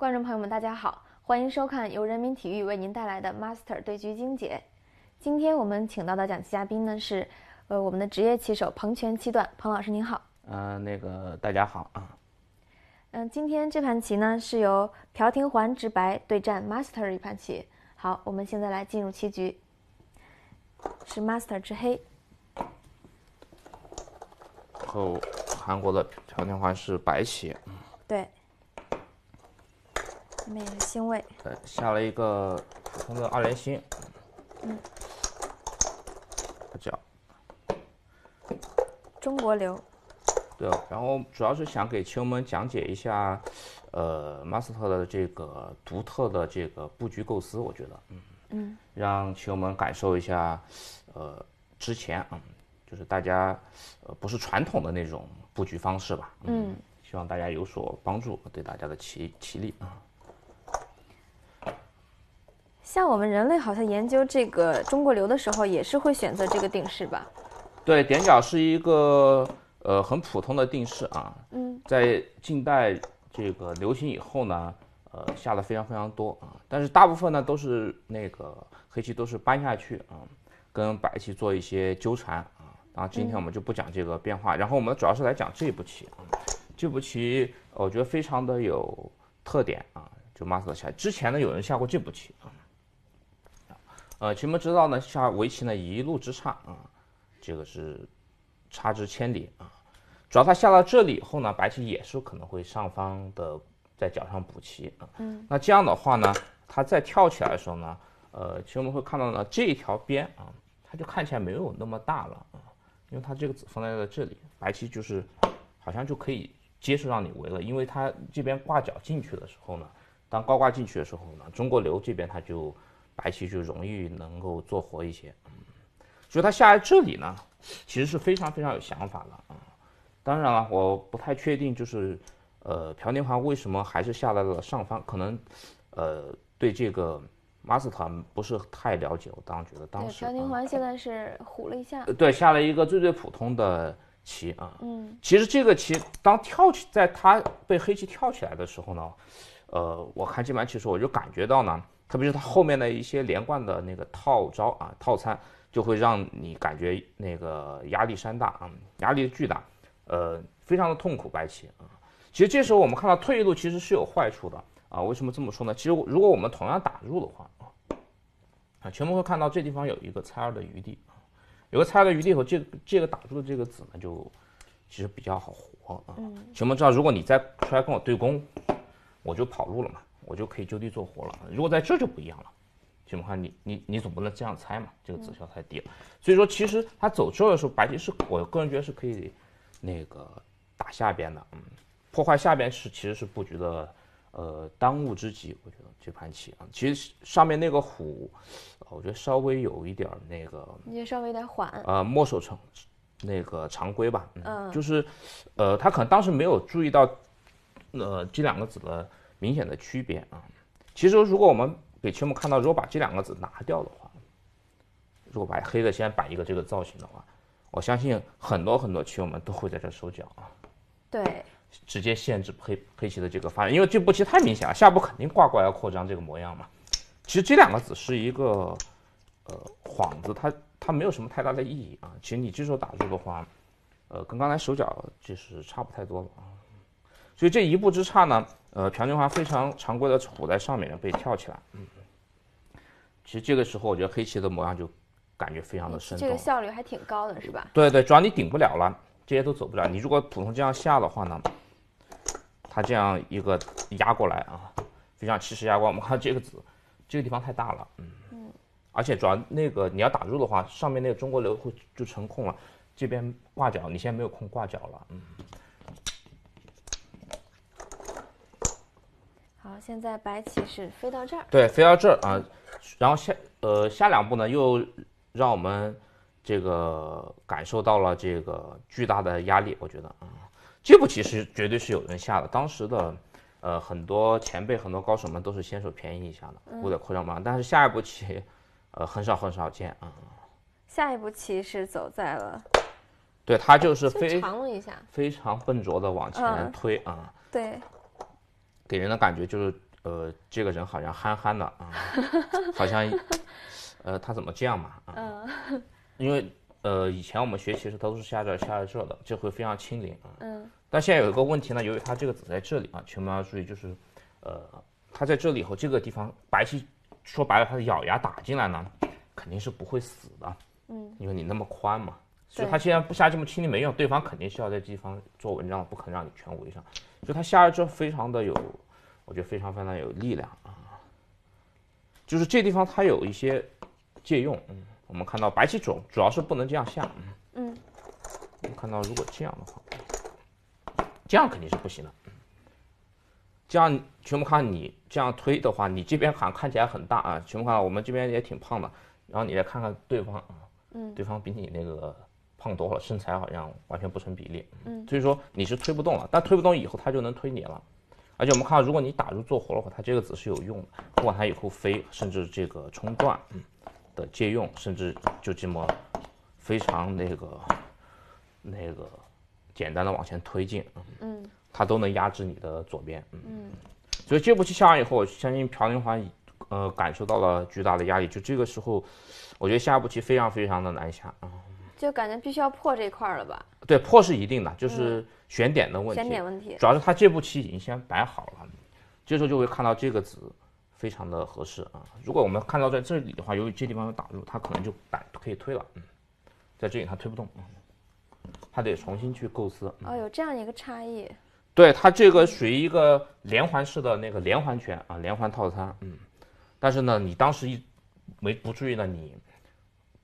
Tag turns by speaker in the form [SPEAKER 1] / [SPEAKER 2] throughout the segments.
[SPEAKER 1] 观众朋友们，大家好，欢迎收看由人民体育为您带来的 Master 对局精解。今天我们请到的讲棋嘉宾呢是，呃，我们的职业棋手彭全七段，彭老师您好。
[SPEAKER 2] 呃，那个大家好啊。
[SPEAKER 1] 嗯，今天这盘棋呢是由朴廷桓执白对战 Master 一盘棋。好，我们现在来进入棋局，是 Master 之黑。
[SPEAKER 2] 后韩国的朴廷桓是白棋。
[SPEAKER 1] 对。美了腥味。
[SPEAKER 2] 对，下了一个普通的二连星。嗯，不中国流。对，然后主要是想给棋友们讲解一下，呃，master 的这个独特的这个布局构思，我觉得，嗯嗯，让棋友们感受一下，呃，之前啊，就是大家，呃，不是传统的那种布局方式吧，嗯，希望大家有所帮助，对大家的起起立啊。
[SPEAKER 1] 像我们人类好像研究这个中国流的时候，也是会选择这个定式吧？
[SPEAKER 2] 对，点角是一个呃很普通的定式啊。嗯，在近代这个流行以后呢，呃下了非常非常多啊。但是大部分呢都是那个黑棋都是搬下去啊，跟白棋做一些纠缠啊。然后今天我们就不讲这个变化，然后我们主要是来讲这步棋。这步棋我觉得非常的有特点啊，就 master 下之前呢有人下过这步棋啊。呃，其实我们知道呢，下围棋呢一路之差啊，这个是差之千里啊。主要他下到这里以后呢，白棋也是可能会上方的在角上补棋啊。嗯。那这样的话呢，他再跳起来的时候呢，呃，其实我们会看到呢，这一条边啊，它就看起来没有那么大了啊，因为它这个子放在了这里，白棋就是好像就可以接受让你围了，因为它这边挂角进去的时候呢，当高挂进去的时候呢，中国流这边它就。白棋就容易能够做活一些，嗯，所以他下来这里呢，其实是非常非常有想法了啊。当然了，我不太确定，就是呃，朴廷桓为什么还是下来了上方？可能呃，对这个马斯坦不是太了解。我当时当时，朴
[SPEAKER 1] 廷桓现在是虎了一下，
[SPEAKER 2] 对，下了一个最最普通的棋啊。嗯，其实这个棋当跳起，在他被黑棋跳起来的时候呢，呃，我看这盘棋时候我就感觉到呢。特别是他后面的一些连贯的那个套招啊套餐，就会让你感觉那个压力山大啊，压力巨大，呃，非常的痛苦白棋啊。其实这时候我们看到退一步其实是有坏处的啊。为什么这么说呢？其实如果我们同样打入的话啊，啊，全部会看到这地方有一个拆二的余地啊，有个拆二的余地和这这个打入的这个子呢，就其实比较好活啊。全部知道，如果你再出来跟我对攻，我就跑路了嘛。我就可以就地做活了。如果在这就不一样了，情况你你你总不能这样猜嘛，这个子效太低了。所以说，其实他走之后的时候，白棋是我个人觉得是可以，那个打下边的，嗯，破坏下边是其实是布局的，呃，当务之急，我觉得这盘棋啊，其实上面那个虎，我觉得稍微有一点那个，
[SPEAKER 1] 也稍微有点缓
[SPEAKER 2] 啊，墨守成，那个常规吧，嗯，就是，呃，他可能当时没有注意到，呃，这两个子的。明显的区别啊！其实，如果我们给友们看到，如果把这两个子拿掉的话，如果把黑的先摆一个这个造型的话，我相信很多很多区友们都会在这收脚啊。对，直接限制黑黑棋的这个发展，因为这步棋太明显了，下步肯定挂挂要扩张这个模样嘛。其实这两个子是一个呃幌子，它它没有什么太大的意义啊。其实你这时候打住的话，呃，跟刚才手脚就是差不太多了啊。所以这一步之差呢？呃，朴槿花非常常规的杵在上面被跳起来。嗯，其实这个时候我觉得黑棋的模样就感觉非常的生动。这个
[SPEAKER 1] 效率还挺高的，是吧？
[SPEAKER 2] 对对，主要你顶不了了，这些都走不了。你如果普通这样下的话呢，他这样一个压过来啊，就像七十压过来。我们看这个子，这个地方太大了。嗯嗯，而且主要那个你要打入的话，上面那个中国流会就成空了，这边挂角你现在没有空挂角了。嗯。
[SPEAKER 1] 现在白棋是飞到这儿，
[SPEAKER 2] 对，飞到这儿啊，然后下呃下两步呢，又让我们这个感受到了这个巨大的压力。我觉得啊，这步棋是绝对是有人下的，当时的呃很多前辈很多高手们都是先手便宜一下的，步的扩张嘛。但是下一步棋，呃很少很少见啊。
[SPEAKER 1] 下一步棋是走在了，
[SPEAKER 2] 对，他就是非常非常笨拙的往前推啊。对。给人的感觉就是，呃，这个人好像憨憨的啊，好像，呃，他怎么这样嘛？啊，因为呃，以前我们学习时他都是下这下这的，这会非常清零啊。嗯。但现在有一个问题呢，由于他这个子在这里啊，请大家注意，就是，呃，他在这里以后，这个地方白棋说白了，他的咬牙打进来呢，肯定是不会死的。嗯。因为你那么宽嘛。所以他现在不下这么轻的没用，对方肯定是要在地方做文章，不可能让你全围上。就他下了之后非常的有，我觉得非常非常有力量啊。就是这地方他有一些借用，嗯，我们看到白棋主主要是不能这样下，嗯，我们看到如果这样的话，这样肯定是不行的。这样全部看你这样推的话，你这边像看起来很大啊，全部看我们这边也挺胖的，然后你再看看对方啊，嗯，对方比你那个。胖多了，身材好像完全不成比例。嗯，所以说你是推不动了，但推不动以后它就能推你了。而且我们看，到，如果你打入做活的话，它这个子是有用的。不管它以后飞，甚至这个冲断，嗯，的借用，甚至就这么非常那个那个简单的往前推进，嗯，他都能压制你的左边，嗯。所以这步棋下完以后，我相信朴廷桓，呃，感受到了巨大的压力。就这个时候，我觉得下一步棋非常非常的难下啊。
[SPEAKER 1] 就感觉必须要破这块了吧？
[SPEAKER 2] 对，破是一定的，就是选点的问题。选点问题，主要是他这步棋已经先摆好了，这时候就会看到这个子非常的合适啊。如果我们看到在这里的话，由于这地方有打入，他可能就摆可以推了。嗯，在这里他推不动嗯、他得重新去构思。
[SPEAKER 1] 哦，有这样一个差异。
[SPEAKER 2] 对他这个属于一个连环式的那个连环拳啊，连环套餐。嗯，但是呢，你当时一没不注意呢，你。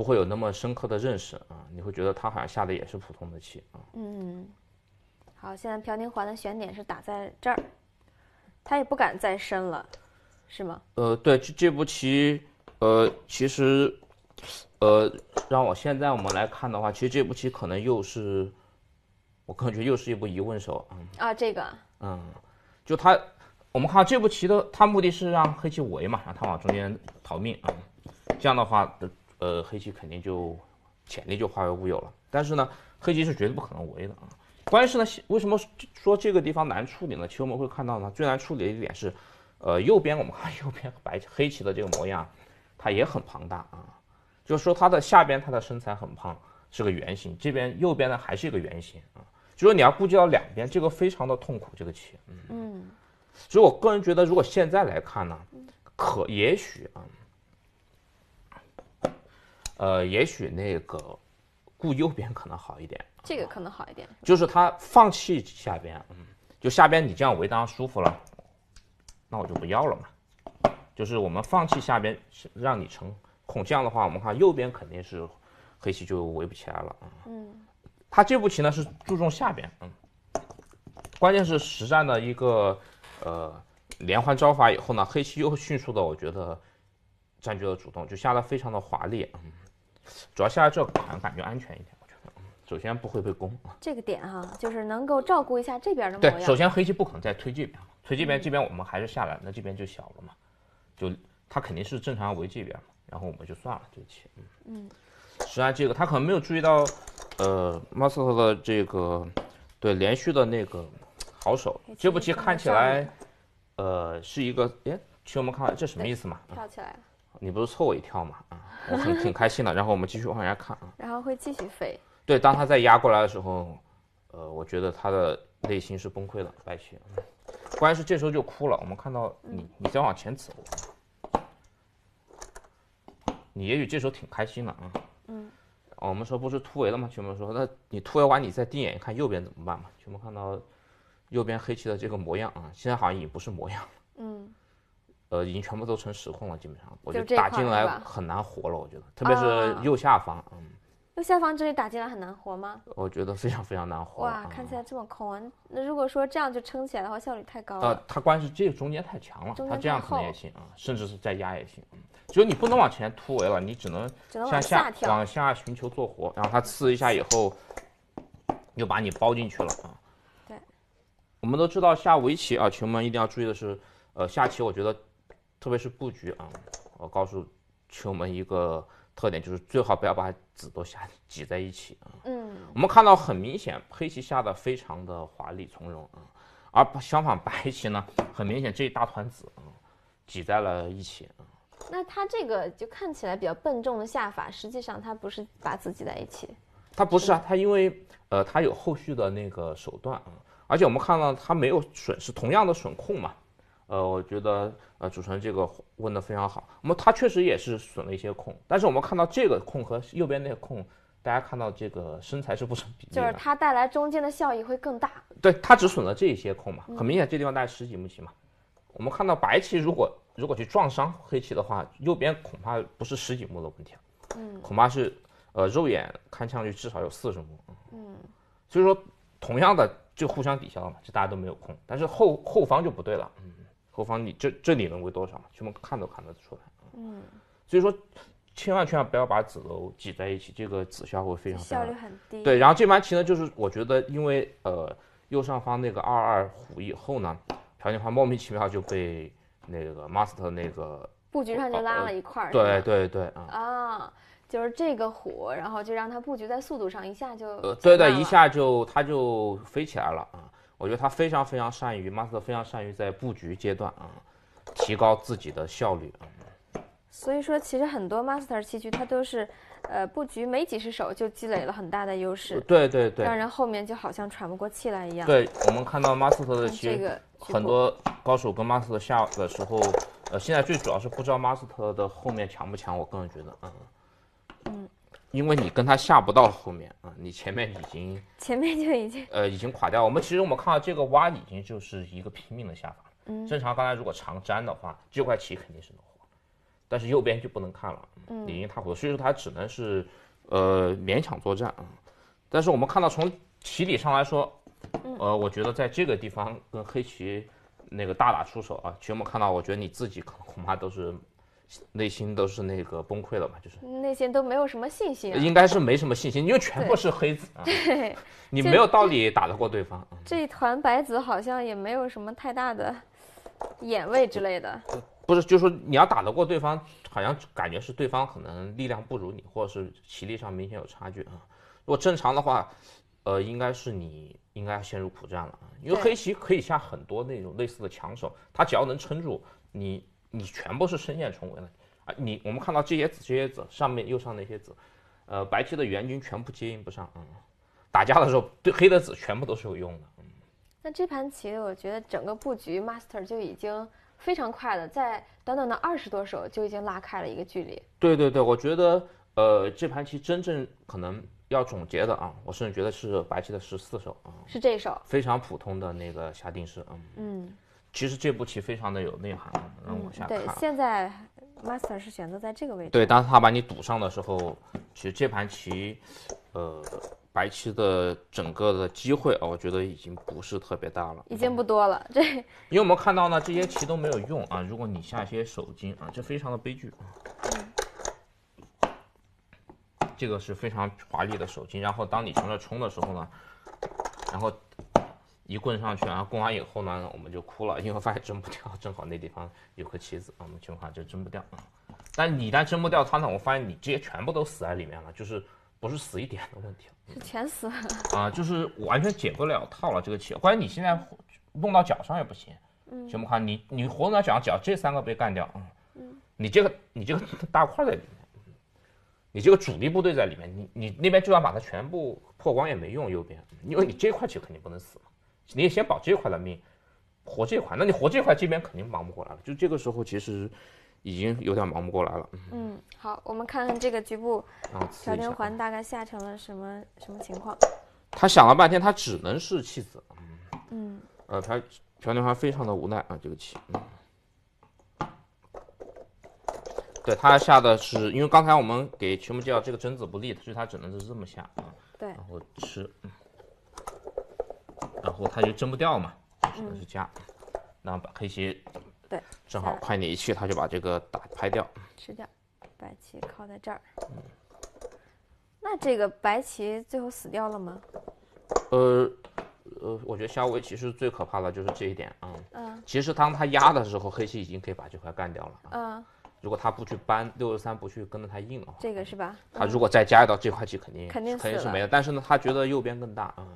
[SPEAKER 2] 不会有那么深刻的认识啊！你会觉得他好像下的也是普通的棋啊。
[SPEAKER 1] 嗯，好，现在朴廷桓的选点是打在这儿，他也不敢再升了，是吗？
[SPEAKER 2] 呃，对，这这步棋，呃，其实，呃，让我现在我们来看的话，其实这步棋可能又是我感觉又是一步疑问手啊。啊，这个？嗯，就他，我们看这步棋的，他目的是让黑棋围嘛，让他往中间逃命啊，这样的话。呃，黑棋肯定就潜力就化为乌有了。但是呢，黑棋是绝对不可能围的啊。关键是呢，为什么说这个地方难处理呢？其实我们会看到呢，最难处理的一点是，呃，右边我们看 右边白黑棋的这个模样，它也很庞大啊。就是说它的下边它的身材很胖，是个圆形。这边右边呢还是一个圆形啊。就说你要顾及到两边，这个非常的痛苦这个棋。嗯。所以我个人觉得，如果现在来看呢，可也许啊。呃，也许那个顾右边可能好一点，
[SPEAKER 1] 这个可能好一点，
[SPEAKER 2] 就是他放弃下边，嗯，就下边你这样围当舒服了，那我就不要了嘛。就是我们放弃下边，让你成孔降的话，我们看右边肯定是黑棋就围不起来了啊。嗯，他这步棋呢是注重下边，嗯，关键是实战的一个呃连环招法以后呢，黑棋又迅速的我觉得占据了主动，就下的非常的华丽，嗯。主要下这款感觉安全一点，我觉得，首先不会被攻啊。
[SPEAKER 1] 这个点哈，就是能够照顾一下这边的。对，首先黑
[SPEAKER 2] 棋不可能再推这边推这边，这边我们还是下来，那这边就小了嘛，就他肯定是正常围这边嘛，然后我们就算了这棋，嗯嗯。实际上这个他可能没有注意到，呃，m a s t e r 的这个对连续的那个好手，这步棋看起来，呃，是一个，哎，请我们看这什么意思嘛？跳起来了。你不是凑我一跳吗？啊，我很挺开心的。然后我们继续往下看啊。
[SPEAKER 1] 然后会继续飞。
[SPEAKER 2] 对，当他再压过来的时候，呃，我觉得他的内心是崩溃的，白棋。关键是这时候就哭了。我们看到你，你再往前走，你也许这时候挺开心的啊。嗯。我们说不是突围了吗？全部说，那你突围完，你再定眼一看右边怎么办嘛？全部看到右边黑棋的这个模样啊，现在好像已经不是模样了。嗯。呃，已经全部都成实控了，基本上我就打进来很难活了，我觉得，特别是右下方，嗯，
[SPEAKER 1] 右下方这里打进来很难活吗？
[SPEAKER 2] 我觉得非常非常难活。哇，
[SPEAKER 1] 看起来这么空，那如果说这样就撑起来的话，效率太高了。呃，
[SPEAKER 2] 他关键是这中间太强了，它这样可能也行啊，甚至是再压也行，就是你不能往前突围了，你只能向下往下寻求做活，然后他刺一下以后又把你包进去了啊。对，我们都知道下围棋啊，棋友们一定要注意的是，呃，下棋我觉得。特别是布局啊，我告诉球门一个特点，就是最好不要把子都下挤在一起啊。嗯，我们看到很明显，黑棋下的非常的华丽从容啊，而相反白棋呢，很明显这一大团子啊挤在了一起啊。
[SPEAKER 1] 那他这个就看起来比较笨重的下法，实际上他不是把子挤在一起。
[SPEAKER 2] 他不是啊，他因为呃他有后续的那个手段啊，而且我们看到他没有损失同样的损控嘛。呃，我觉得呃，主持人这个问的非常好。我们他确实也是损了一些空，但是我们看到这个空和右边那个空，大家看到这个身材是不成比例的。就是
[SPEAKER 1] 它带来中间的效益会更大。
[SPEAKER 2] 对，他只损了这一些空嘛，很明显这地方大概十几目棋嘛。我们看到白棋如果如果去撞伤黑棋的话，右边恐怕不是十几目的问题了，嗯，恐怕是呃肉眼看上去至少有四十目。嗯，所以说同样的就互相抵消了嘛，就大家都没有空，但是后后方就不对了，嗯。后方，你这这里能围多少，全部看都看得出来。嗯，所以说千万千万不要把子楼挤在一起，这个子效会非常效率
[SPEAKER 1] 很低。对，
[SPEAKER 2] 然后这盘棋呢，就是我觉得因为呃右上方那个二二虎以后呢，朴槿惠莫名其妙就被那个 master 那个
[SPEAKER 1] 布局上就拉了一块儿。对对对，啊啊，就是这个虎，然后就让它布局在速度上一下就，对对，一
[SPEAKER 2] 下就它就飞起来了啊。我觉得他非常非常善于 master，非常善于在布局阶段啊，提高自己的效率啊。
[SPEAKER 1] 所以说，其实很多 master 棋局，他都是呃布局没几十手就积累了很大的优势。对对对，让人后面就好像喘不过气来一样。对
[SPEAKER 2] 我们看到 master 的棋，很多高手跟 master 下的时候，呃，现在最主要是不知道 master 的后面强不强，我个人觉得嗯。因为你跟他下不到后面啊，你前面已经
[SPEAKER 1] 前面就已经
[SPEAKER 2] 呃已经垮掉。我们其实我们看到这个挖已经就是一个拼命的下法。正常刚才如果长粘的话，这块棋肯定是能活，但是右边就不能看了，嗯，已经一塌糊涂。所以说他只能是呃勉强作战啊。但是我们看到从棋理上来说，呃，我觉得在这个地方跟黑棋那个大打出手啊，全部看到，我觉得你自己恐恐怕都是。内心都是那个崩溃了嘛，就
[SPEAKER 1] 是内心都没有什么信心应该
[SPEAKER 2] 是没什么信心，因为全部是黑子，啊、
[SPEAKER 1] 你没有
[SPEAKER 2] 道理打得过对方。
[SPEAKER 1] 这团白子好像也没有什么太大的眼位之类的，
[SPEAKER 2] 不是，就是说你要打得过对方，好像感觉是对方可能力量不如你，或者是棋力上明显有差距啊。如果正常的话，呃，应该是你应该陷入苦战了，因为黑棋可以下很多那种类似的强手，他只要能撑住你。你全部是深陷重围了啊！你我们看到这些子，这些子上面右上那些子，呃，白棋的援军全部接应不上啊。打架的时候，对黑的子全部都是有用的。嗯。
[SPEAKER 1] 那这盘棋，我觉得整个布局 master 就已经非常快了，在短短的二十多手就已经拉开了一个距离。
[SPEAKER 2] 对对对，我觉得呃，这盘棋真正可能要总结的啊，我甚至觉得是白棋的十四手啊，是这一手非常普通的那个下定式啊。嗯。其实这步棋非常的有内涵，让我往下看。对，
[SPEAKER 1] 现在 master 是选择在这个位置。对，当
[SPEAKER 2] 他把你堵上的时候，其实这盘棋，呃，白棋的整个的机会啊，我觉得已经不是特别大了，
[SPEAKER 1] 已经不多了。这
[SPEAKER 2] 因为我们看到呢，这些棋都没有用啊。如果你下一些手筋啊，这非常的悲剧啊。嗯。这个是非常华丽的手筋，然后当你成了冲的时候呢，然后。一棍上去，然后攻完以后呢，我们就哭了，因为发现蒸不掉，正好那地方有颗棋子，我们情况就蒸不掉啊。但你一旦蒸不掉它呢，我发现你这些全部都死在里面了，就是不是死一点的问题，
[SPEAKER 1] 是全死了
[SPEAKER 2] 啊，就是完全解不了套了。这个棋，关键你现在弄到脚上也不行，熊虎看你你活动到脚上，只要这三个被干掉，嗯，你这个你这个大块在里面，你这个主力部队在里面，你你那边就算把它全部破光也没用，右边，因为你这块棋肯定不能死嘛。你也先保这块的命，活这块。那你活这块这边肯定忙不过来了，就这个时候其实已经有点忙不过来了。
[SPEAKER 1] 嗯，好，我们看看这个局部，啊，朴天环大概下成了什么什么情况？
[SPEAKER 2] 他想了半天，他只能是弃子。嗯，呃，他朴天环非常的无奈啊，这个棋。对他下的是因为刚才我们给全部介绍这个贞子不利，所以他只能是这么下啊。对，然后吃。他就争不掉嘛，就是加，那把黑棋，对，正好快点一去，他就把这个打拍掉，吃
[SPEAKER 1] 掉，白棋靠在这儿，那这个白棋最后死掉了吗？
[SPEAKER 2] 呃，呃，我觉得下围棋是最可怕的，就是这一点啊，嗯，其实当他压的时候，黑棋已经可以把这块干掉了嗯，如果他不去搬六十三，不去跟着他硬的话，
[SPEAKER 1] 这个是吧？他如果
[SPEAKER 2] 再加一道这块棋，肯定肯定是没了，但是呢，他觉得右边更大啊，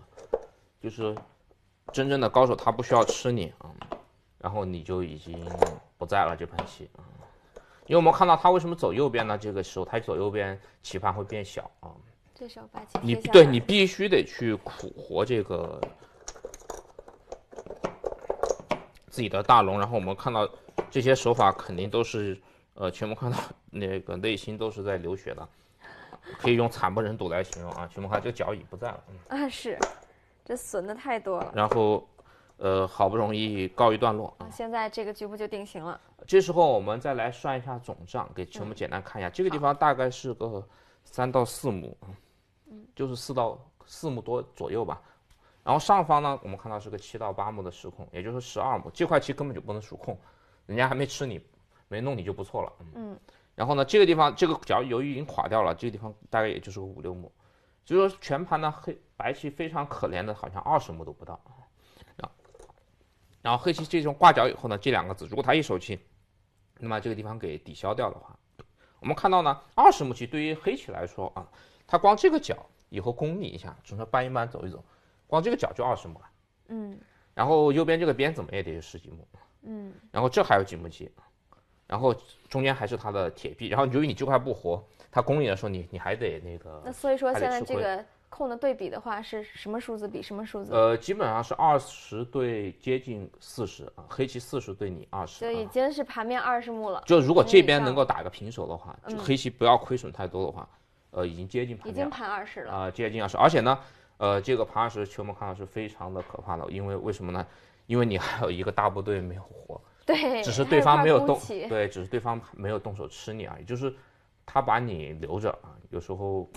[SPEAKER 2] 就是。真正的高手他不需要吃你啊，然后你就已经不在了这盘棋啊，因为我们看到他为什么走右边呢？这个时候他走右边棋盘会变小啊，
[SPEAKER 1] 时候八棋。你对你
[SPEAKER 2] 必须得去苦活这个自己的大龙，然后我们看到这些手法肯定都是呃全部看到那个内心都是在流血的，可以用惨不忍睹来形容啊，全部看这个脚已不在了
[SPEAKER 1] 啊是。这损的太多了，
[SPEAKER 2] 然后，呃，好不容易告一段落啊，
[SPEAKER 1] 现在这个局部就定型了。
[SPEAKER 2] 这时候我们再来算一下总账，给全部简单看一下。这个地方大概是个三到四亩，嗯，就是四到四亩多左右吧。然后上方呢，我们看到是个七到八亩的实控，也就是十二亩。这块其实根本就不能数控，人家还没吃你，没弄你就不错了。嗯，然后呢，这个地方这个角由于已经垮掉了，这个地方大概也就是个五六亩。所以说全盘呢黑。白棋非常可怜的，好像二十目都不到啊。然后黑棋这种挂角以后呢，这两个子如果他一手棋，那么这个地方给抵消掉的话，我们看到呢，二十目棋对于黑棋来说啊，它光这个角以后攻你一下，只能说搬一搬走一走，光这个角就二十目了。嗯。然后右边这个边怎么也得十几目。嗯。然后这还有几目棋，然后中间还是他的铁壁，然后由于你这块不活，他攻你的时候你你还得那个。那所以说现在这个。
[SPEAKER 1] 控的对比的话是什么数字比什么数字？呃，
[SPEAKER 2] 基本上是二十对接近四十啊，黑棋四十对你二十，就
[SPEAKER 1] 已经是盘面二十目了。就如果这边能够
[SPEAKER 2] 打个平手的话，就黑棋不要亏损太多的话，呃，已经接近盘面，已经
[SPEAKER 1] 盘二十了啊，
[SPEAKER 2] 接近二十。而且呢，呃，这个盘二十，球们看到是非常的可怕的，因为为什么呢？因为你还有一个大部队没有活，
[SPEAKER 1] 对，只是对方没有动，对，
[SPEAKER 2] 只是对方没有动手吃你啊，也就是他把你留着啊。有时候，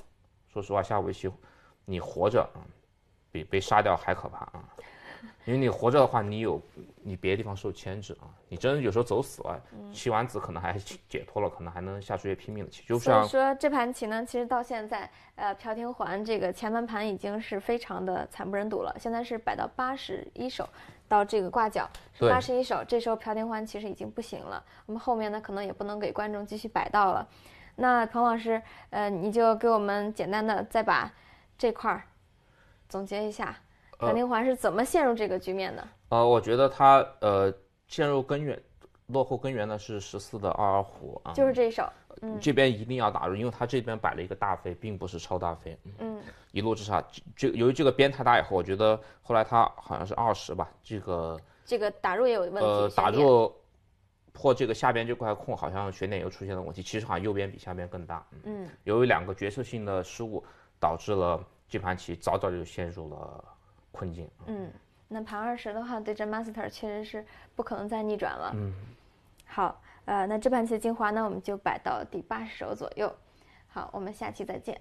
[SPEAKER 2] 说实话，下围棋。你活着啊，比被杀掉还可怕啊！因为你活着的话，你有你别的地方受牵制啊。你真有时候走死了，棋完子可能还解脱了，可能还能下出些拼命的棋。就是说
[SPEAKER 1] 这盘棋呢，其实到现在，呃，朴廷桓这个前半盘已经是非常的惨不忍睹了。现在是摆到八十一手，到这个挂角八十一手，这时候朴廷桓其实已经不行了。我们后面呢，可能也不能给观众继续摆到了。那彭老师，呃，你就给我们简单的再把。这块儿，总结一下，肯定环是怎么陷入这个局面的？
[SPEAKER 2] 呃，我觉得他呃陷入根源，落后根源呢是十四的二二虎啊，就是这一
[SPEAKER 1] 手，嗯，这
[SPEAKER 2] 边一定要打入，因为他这边摆了一个大飞，并不是超大飞，嗯，一路之差，这由于这个边太大以后，我觉得后来他好像是二十吧，这个
[SPEAKER 1] 这个打入也有问题，呃，打入
[SPEAKER 2] 破这个下边这块空，好像悬点又出现了问题，其实好像右边比下边更大，嗯，由于两个决策性的失误。导致了这盘棋早早就陷入了困境。
[SPEAKER 1] 嗯，那盘二十的话，对阵 master 确实是不可能再逆转了。嗯，好，呃，那这盘棋的精华呢，我们就摆到第八十手左右。好，我们下期再见。